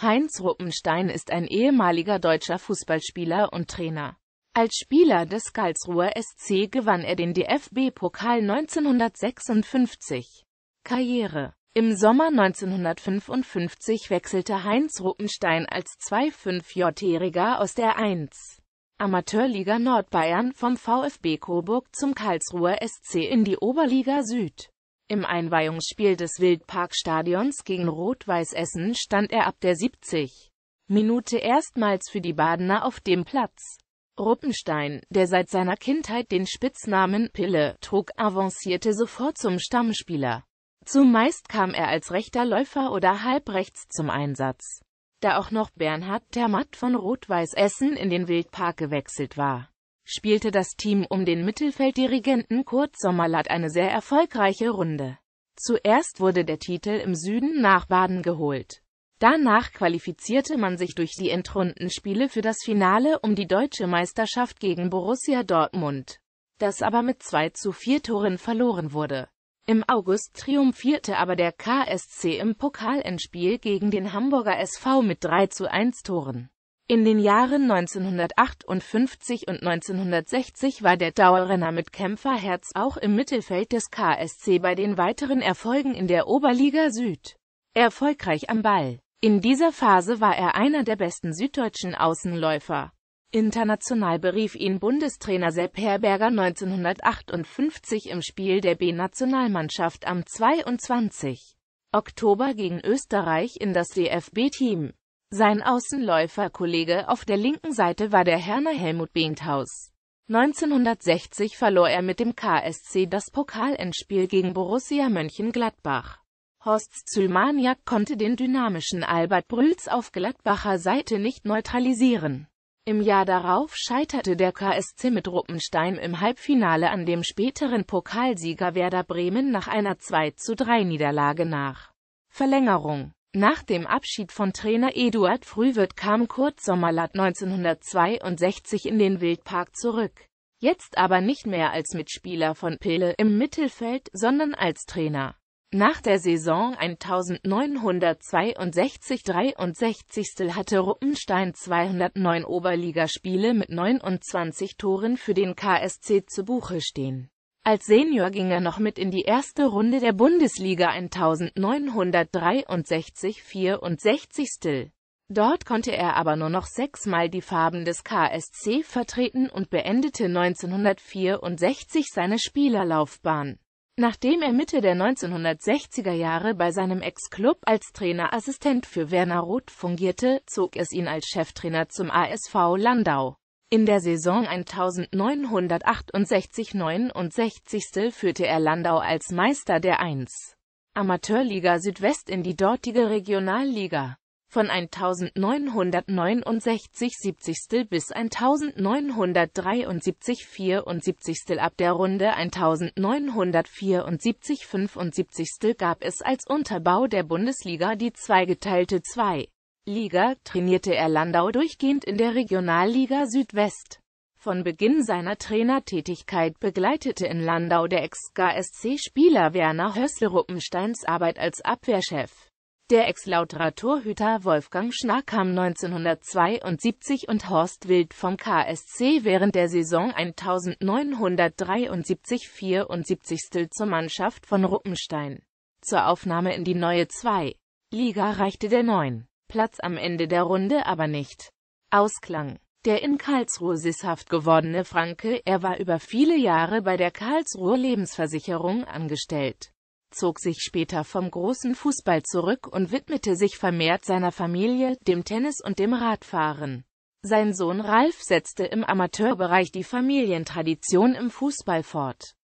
Heinz Ruppenstein ist ein ehemaliger deutscher Fußballspieler und Trainer. Als Spieler des Karlsruher SC gewann er den DFB-Pokal 1956. Karriere Im Sommer 1955 wechselte Heinz Ruppenstein als 2-5-Jähriger j aus der 1. Amateurliga Nordbayern vom VfB Coburg zum Karlsruher SC in die Oberliga Süd. Im Einweihungsspiel des Wildparkstadions gegen Rot-Weiß Essen stand er ab der 70. Minute erstmals für die Badener auf dem Platz. Ruppenstein, der seit seiner Kindheit den Spitznamen Pille trug, avancierte sofort zum Stammspieler. Zumeist kam er als rechter Läufer oder halbrechts zum Einsatz. Da auch noch Bernhard Termatt von Rot-Weiß Essen in den Wildpark gewechselt war, spielte das Team um den Mittelfelddirigenten Kurt Sommerlatt eine sehr erfolgreiche Runde. Zuerst wurde der Titel im Süden nach Baden geholt. Danach qualifizierte man sich durch die Endrundenspiele für das Finale um die deutsche Meisterschaft gegen Borussia Dortmund, das aber mit 2 zu 4 Toren verloren wurde. Im August triumphierte aber der KSC im Pokalendspiel gegen den Hamburger SV mit 3 zu 1 Toren. In den Jahren 1958 und 1960 war der Dauerrenner mit Kämpferherz auch im Mittelfeld des KSC bei den weiteren Erfolgen in der Oberliga Süd. Erfolgreich am Ball. In dieser Phase war er einer der besten süddeutschen Außenläufer. International berief ihn Bundestrainer Sepp Herberger 1958 im Spiel der B-Nationalmannschaft am 22. Oktober gegen Österreich in das DFB-Team. Sein Außenläuferkollege auf der linken Seite war der Herner Helmut Behntaus. 1960 verlor er mit dem KSC das Pokalendspiel gegen Borussia Mönchengladbach. Horst Zülmaniak konnte den dynamischen Albert Brüls auf Gladbacher Seite nicht neutralisieren. Im Jahr darauf scheiterte der KSC mit Ruppenstein im Halbfinale an dem späteren Pokalsieger Werder Bremen nach einer 2 zu 3 Niederlage nach Verlängerung. Nach dem Abschied von Trainer Eduard Frühwirt kam Kurt Sommerlath 1962 in den Wildpark zurück. Jetzt aber nicht mehr als Mitspieler von Pille im Mittelfeld, sondern als Trainer. Nach der Saison 1962-63 hatte Ruppenstein 209 Oberligaspiele mit 29 Toren für den KSC zu Buche stehen. Als Senior ging er noch mit in die erste Runde der Bundesliga 1963-64. Dort konnte er aber nur noch sechsmal die Farben des KSC vertreten und beendete 1964 seine Spielerlaufbahn. Nachdem er Mitte der 1960er Jahre bei seinem Ex-Club als Trainerassistent für Werner Roth fungierte, zog es ihn als Cheftrainer zum ASV Landau. In der Saison 1968-69 führte er Landau als Meister der 1. Amateurliga Südwest in die dortige Regionalliga. Von 1969 70. bis 1973 74. ab der Runde 1974 75. gab es als Unterbau der Bundesliga die zweigeteilte 2. Liga trainierte er Landau durchgehend in der Regionalliga Südwest. Von Beginn seiner Trainertätigkeit begleitete in Landau der Ex-KSC-Spieler Werner Hössel Ruppensteins Arbeit als Abwehrchef. Der Ex-Lauterer Torhüter Wolfgang Schnarr kam 1972 und Horst Wild vom KSC während der Saison 1973-74 zur Mannschaft von Ruppenstein. Zur Aufnahme in die neue 2. Liga reichte der 9. Platz am Ende der Runde aber nicht. Ausklang der in Karlsruhe sisshaft gewordene Franke, er war über viele Jahre bei der Karlsruher Lebensversicherung angestellt, zog sich später vom großen Fußball zurück und widmete sich vermehrt seiner Familie, dem Tennis und dem Radfahren. Sein Sohn Ralf setzte im Amateurbereich die Familientradition im Fußball fort.